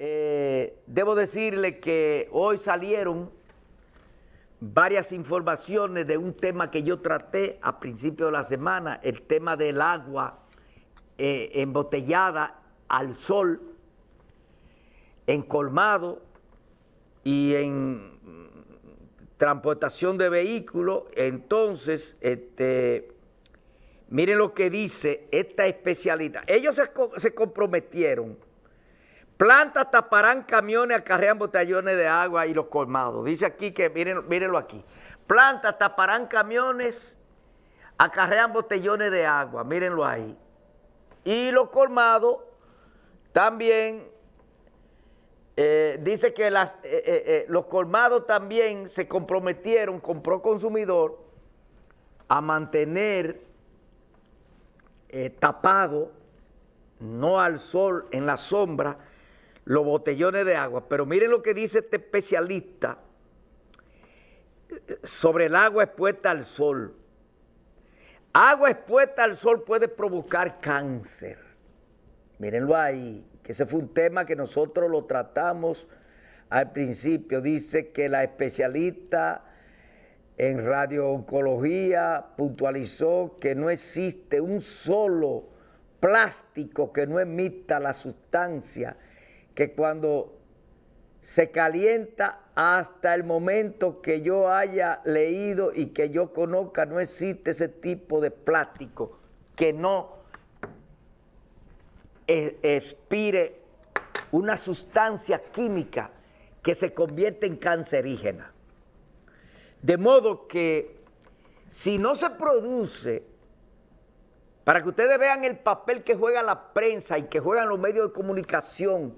Eh, debo decirle que hoy salieron varias informaciones de un tema que yo traté a principio de la semana, el tema del agua eh, embotellada al sol, en colmado y en transportación de vehículos. Entonces, este, miren lo que dice esta especialidad. Ellos se comprometieron Plantas taparán camiones, acarrean botellones de agua y los colmados. Dice aquí que, miren, mírenlo aquí. Plantas taparán camiones, acarrean botellones de agua, mírenlo ahí. Y los colmados también, eh, dice que eh, eh, los colmados también se comprometieron con Consumidor a mantener tapado, no al sol, en la sombra, los botellones de agua. Pero miren lo que dice este especialista sobre el agua expuesta al sol. Agua expuesta al sol puede provocar cáncer. Mírenlo ahí, que ese fue un tema que nosotros lo tratamos al principio. Dice que la especialista en radiooncología puntualizó que no existe un solo plástico que no emita la sustancia que cuando se calienta hasta el momento que yo haya leído y que yo conozca, no existe ese tipo de plástico que no e-, expire una sustancia química que se convierte en cancerígena. De modo que si no se produce, para que ustedes vean el papel que juega la prensa y que juegan los medios de comunicación,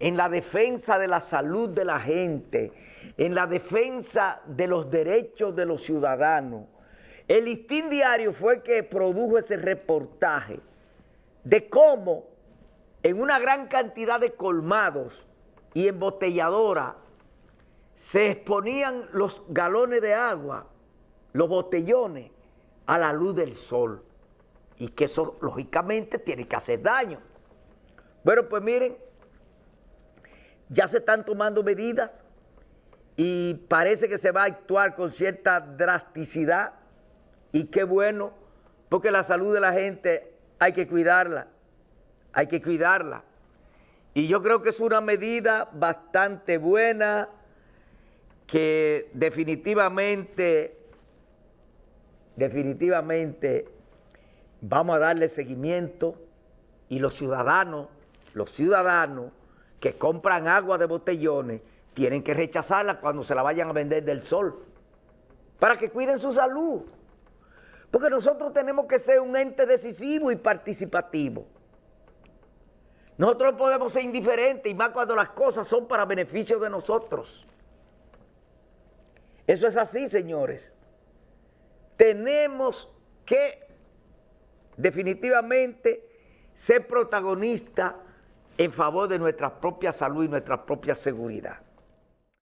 en la defensa de la salud de la gente, en la defensa de los derechos de los ciudadanos. El listín diario fue el que produjo ese reportaje de cómo en una gran cantidad de colmados y embotelladoras se exponían los galones de agua, los botellones, a la luz del sol. Y que eso, lógicamente, tiene que hacer daño. Bueno, pues miren, ya se están tomando medidas y parece que se va a actuar con cierta drasticidad y qué bueno, porque la salud de la gente hay que cuidarla, hay que cuidarla. Y yo creo que es una medida bastante buena que definitivamente, definitivamente vamos a darle seguimiento y los ciudadanos, los ciudadanos que compran agua de botellones tienen que rechazarla cuando se la vayan a vender del sol para que cuiden su salud. Porque nosotros tenemos que ser un ente decisivo y participativo. Nosotros podemos ser indiferentes y más cuando las cosas son para beneficio de nosotros. Eso es así, señores. Tenemos que definitivamente ser protagonistas en favor de nuestra propia salud y nuestra propia seguridad.